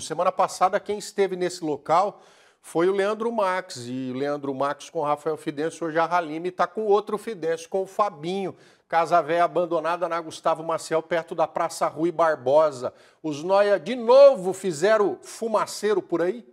Semana passada, quem esteve nesse local foi o Leandro Max. E o Leandro Max com o Rafael Fidencio, hoje a Halime está com outro Fidencio, com o Fabinho. Casa Véia abandonada na Gustavo Maciel, perto da Praça Rui Barbosa. Os Noia de novo fizeram fumaceiro por aí?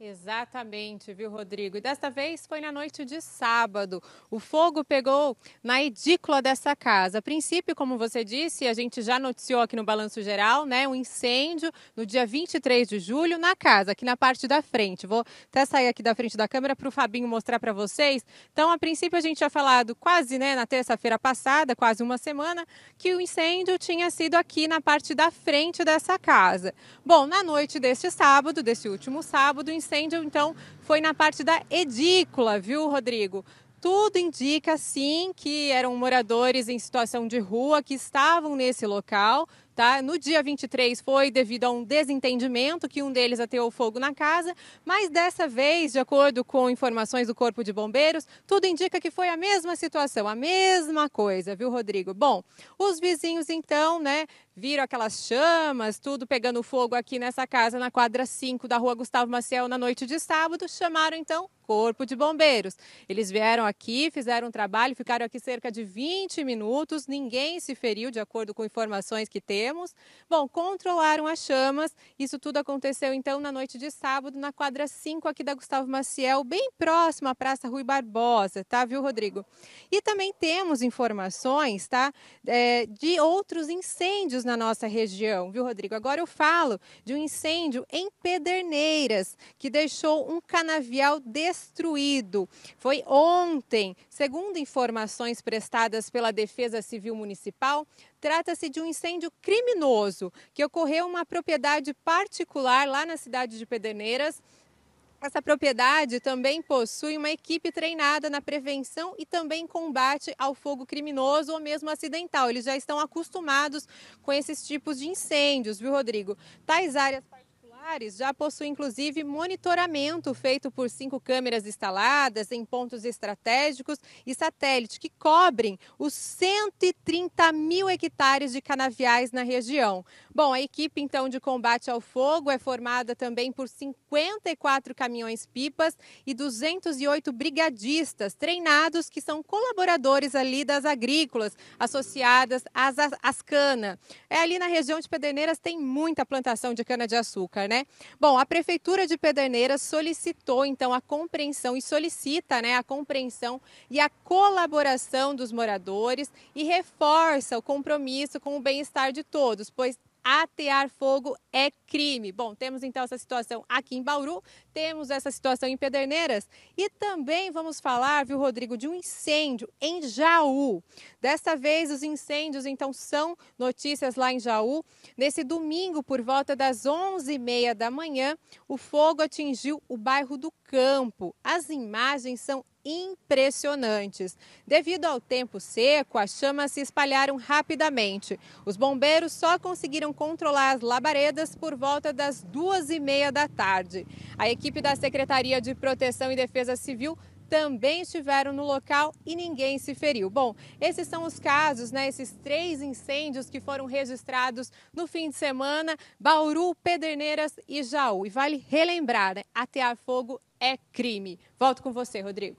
Exatamente, viu, Rodrigo? E desta vez foi na noite de sábado. O fogo pegou na edícula dessa casa. A princípio, como você disse, a gente já noticiou aqui no Balanço Geral, né? Um incêndio no dia 23 de julho na casa, aqui na parte da frente. Vou até sair aqui da frente da câmera para o Fabinho mostrar para vocês. Então, a princípio, a gente tinha falado quase, né, na terça-feira passada, quase uma semana, que o incêndio tinha sido aqui na parte da frente dessa casa. Bom, na noite deste sábado, desse último sábado, o incêndio, então, foi na parte da edícula, viu, Rodrigo? Tudo indica, sim, que eram moradores em situação de rua que estavam nesse local Tá? No dia 23 foi devido a um desentendimento que um deles ateou fogo na casa, mas dessa vez, de acordo com informações do Corpo de Bombeiros, tudo indica que foi a mesma situação, a mesma coisa, viu, Rodrigo? Bom, os vizinhos então, né, viram aquelas chamas, tudo pegando fogo aqui nessa casa na quadra 5 da Rua Gustavo Maciel na noite de sábado, chamaram então Corpo de Bombeiros. Eles vieram aqui, fizeram um trabalho, ficaram aqui cerca de 20 minutos, ninguém se feriu, de acordo com informações que teve Bom, controlaram as chamas. Isso tudo aconteceu então na noite de sábado, na quadra 5 aqui da Gustavo Maciel, bem próximo à Praça Rui Barbosa, tá, viu, Rodrigo? E também temos informações, tá, é, de outros incêndios na nossa região, viu, Rodrigo? Agora eu falo de um incêndio em Pederneiras, que deixou um canavial destruído. Foi ontem, segundo informações prestadas pela Defesa Civil Municipal, trata-se de um incêndio criminoso criminoso que ocorreu uma propriedade particular lá na cidade de Pederneiras. Essa propriedade também possui uma equipe treinada na prevenção e também combate ao fogo criminoso ou mesmo acidental. Eles já estão acostumados com esses tipos de incêndios, viu, Rodrigo? Tais áreas celulares já possui inclusive monitoramento feito por cinco câmeras instaladas em pontos estratégicos e satélite que cobrem os 130 mil hectares de canaviais na região. Bom, a equipe então de combate ao fogo é formada também por 54 caminhões-pipas e 208 brigadistas treinados que são colaboradores ali das agrícolas associadas às, às cana. É ali na região de Pederneiras tem muita plantação de cana-de-açúcar, né? Bom, a Prefeitura de Pederneiras solicitou, então, a compreensão e solicita né, a compreensão e a colaboração dos moradores e reforça o compromisso com o bem-estar de todos, pois atear fogo é crime. Bom, temos então essa situação aqui em Bauru, temos essa situação em Pederneiras e também vamos falar, viu, Rodrigo, de um incêndio em Jaú. Desta vez, os incêndios então são notícias lá em Jaú. Nesse domingo, por volta das 11h30 da manhã, o fogo atingiu o bairro do Campo. As imagens são impressionantes. Devido ao tempo seco, as chamas se espalharam rapidamente. Os bombeiros só conseguiram controlar as labaredas por volta das duas e meia da tarde. A equipe da Secretaria de Proteção e Defesa Civil também estiveram no local e ninguém se feriu. Bom, esses são os casos, né? Esses três incêndios que foram registrados no fim de semana: Bauru, Pederneiras e Jaú. E vale relembrar, né? Atear fogo é crime. Volto com você, Rodrigo.